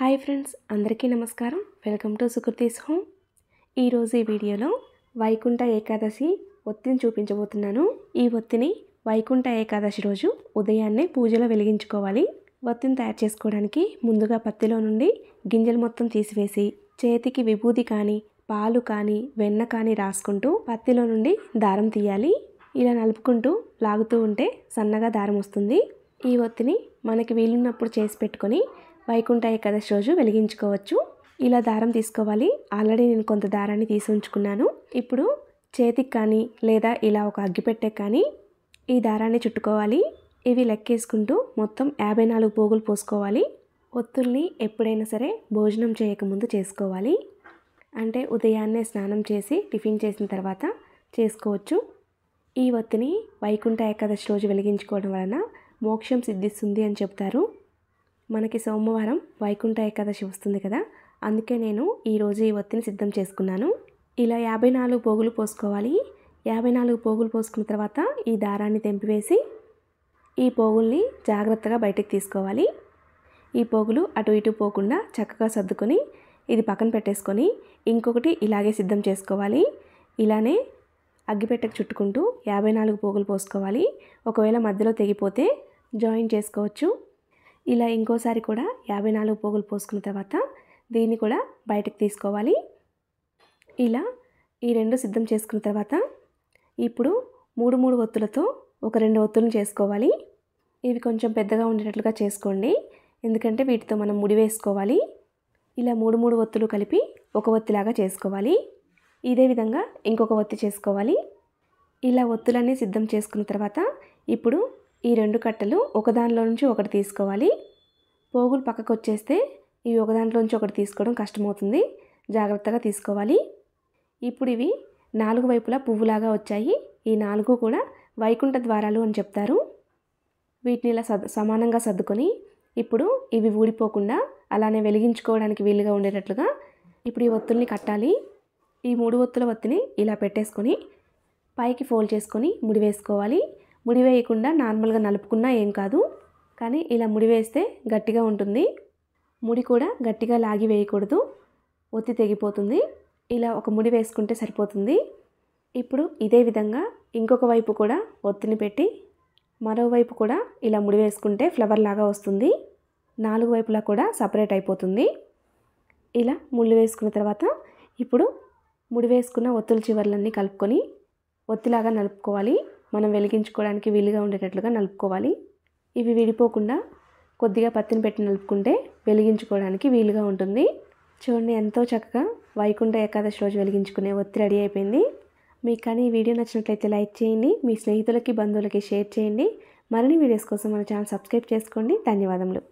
hi friends అందరికీ నమస్కారం welcome to Sukriti's home ఈరోజు ఈ వీడియోలో వైకుంఠ ఏకాదశి ఒత్తిని చూపించబోతున్నాను ఈ ఒత్తిని వైకుంఠ ఏకాదశి రోజు ఉదయాన్నే పూజలో వెలిగించుకోవాలి ఒత్తిని తయారు చేసుకోవడానికి ముందుగా పత్తిలో నుండి గింజలు మొత్తం తీసివేసి చేతికి విభూతి కానీ పాలు కానీ వెన్న కానీ రాసుకుంటూ పత్తిలో నుండి దారం తీయాలి ఇలా నలుపుకుంటూ లాగుతూ ఉంటే సన్నగా దారం వస్తుంది ఈ ఒత్తిని మనకి వీలున్నప్పుడు చేసి పెట్టుకొని వైకుంఠ ఏకాదశి రోజు వెలిగించుకోవచ్చు ఇలా దారం తీసుకోవాలి ఆల్రెడీ నేను కొంత దారాన్ని తీసి ఉంచుకున్నాను ఇప్పుడు చేతికి కానీ లేదా ఇలా ఒక అగ్గిపెట్టెకి కానీ ఈ దారాన్ని చుట్టుకోవాలి ఇవి లెక్కేసుకుంటూ మొత్తం యాభై నాలుగు పోగులు పోసుకోవాలి ఒత్తుల్ని ఎప్పుడైనా సరే భోజనం చేయకముందు చేసుకోవాలి అంటే ఉదయాన్నే స్నానం చేసి టిఫిన్ చేసిన తర్వాత చేసుకోవచ్చు ఈ ఒత్తిని వైకుంఠ ఏకాదశి రోజు వెలిగించుకోవడం వలన మోక్షం సిద్ధిస్తుంది అని చెప్తారు మనకి సోమవారం వైకుంఠ ఏకాదశి వస్తుంది కదా అందుకే నేను ఈరోజు ఈ ఒత్తిని సిద్ధం చేసుకున్నాను ఇలా యాభై నాలుగు పోగులు పోసుకోవాలి యాభై నాలుగు పోగులు పోసుకున్న తర్వాత ఈ దారాన్ని తెంపివేసి ఈ పోగుల్ని జాగ్రత్తగా బయటకు తీసుకోవాలి ఈ పోగులు అటు ఇటు పోకుండా చక్కగా సర్దుకొని ఇది పక్కన పెట్టేసుకొని ఇంకొకటి ఇలాగే సిద్ధం చేసుకోవాలి ఇలానే అగ్గిపెట్టకు చుట్టుకుంటూ యాభై నాలుగు పోగులు పోసుకోవాలి ఒకవేళ మధ్యలో తెగిపోతే జాయిన్ చేసుకోవచ్చు ఇలా ఇంకోసారి కూడా యాభై నాలుగు పోగులు పోసుకున్న తర్వాత దీన్ని కూడా బయటకు తీసుకోవాలి ఇలా ఈ రెండు సిద్ధం చేసుకున్న తర్వాత ఇప్పుడు మూడు మూడు ఒత్తులతో ఒక రెండు ఒత్తులను చేసుకోవాలి ఇవి కొంచెం పెద్దగా ఉండేటట్లుగా చేసుకోండి ఎందుకంటే వీటితో మనం ముడి వేసుకోవాలి ఇలా మూడు మూడు ఒత్తులు కలిపి ఒక ఒత్తిలాగా చేసుకోవాలి ఇదే విధంగా ఇంకొక ఒత్తి చేసుకోవాలి ఇలా ఒత్తులన్నీ సిద్ధం చేసుకున్న తర్వాత ఇప్పుడు ఈ రెండు కట్టలు ఒకదానిలో నుంచి ఒకటి తీసుకోవాలి పోగులు పక్కకు వచ్చేస్తే ఇవి ఒకదాంట్లో నుంచి ఒకటి తీసుకోవడం కష్టమవుతుంది జాగ్రత్తగా తీసుకోవాలి ఇప్పుడు ఇవి నాలుగు వైపులా పువ్వులాగా వచ్చాయి ఈ నాలుగు కూడా వైకుంఠ ద్వారాలు అని చెప్తారు వీటిని ఇలా సమానంగా సర్దుకొని ఇప్పుడు ఇవి ఊడిపోకుండా అలానే వెలిగించుకోవడానికి వీలుగా ఉండేటట్లుగా ఇప్పుడు ఈ ఒత్తుల్ని కట్టాలి ఈ మూడు ఒత్తుల ఒత్తిని ఇలా పెట్టేసుకొని పైకి ఫోల్డ్ చేసుకొని ముడివేసుకోవాలి ముడివేయకుండా నార్మల్గా నలుపుకున్నా ఏం కాదు కానీ ఇలా ముడివేస్తే గట్టిగా ఉంటుంది ముడి కూడా గట్టిగా లాగి వేయకూడదు ఒత్తి తెగిపోతుంది ఇలా ఒక ముడి వేసుకుంటే సరిపోతుంది ఇప్పుడు ఇదే విధంగా ఇంకొక వైపు కూడా ఒత్తిని పెట్టి మరోవైపు కూడా ఇలా ముడి వేసుకుంటే ఫ్లవర్ లాగా వస్తుంది నాలుగు వైపులా కూడా సపరేట్ అయిపోతుంది ఇలా ముళ్ళు వేసుకున్న తర్వాత ఇప్పుడు ముడి వేసుకున్న ఒత్తుల చివర్లన్నీ కలుపుకొని ఒత్తిలాగా నలుపుకోవాలి మనం వెలిగించుకోవడానికి వీలుగా ఉండేటట్లుగా నలుపుకోవాలి ఇవి విడిపోకుండా కొద్దిగా పత్తిని పెట్టి నలుపుకుంటే వెలిగించుకోవడానికి వీలుగా ఉంటుంది చూడండి ఎంతో చక్కగా వైకుంఠ ఏకాదశి రోజు వెలిగించుకునే ఒత్తి రెడీ అయిపోయింది మీకు కానీ ఈ వీడియో నచ్చినట్లయితే లైక్ చేయండి మీ స్నేహితులకి బంధువులకి షేర్ చేయండి మరిన్ని వీడియోస్ కోసం మన ఛానల్ సబ్స్క్రైబ్ చేసుకోండి ధన్యవాదములు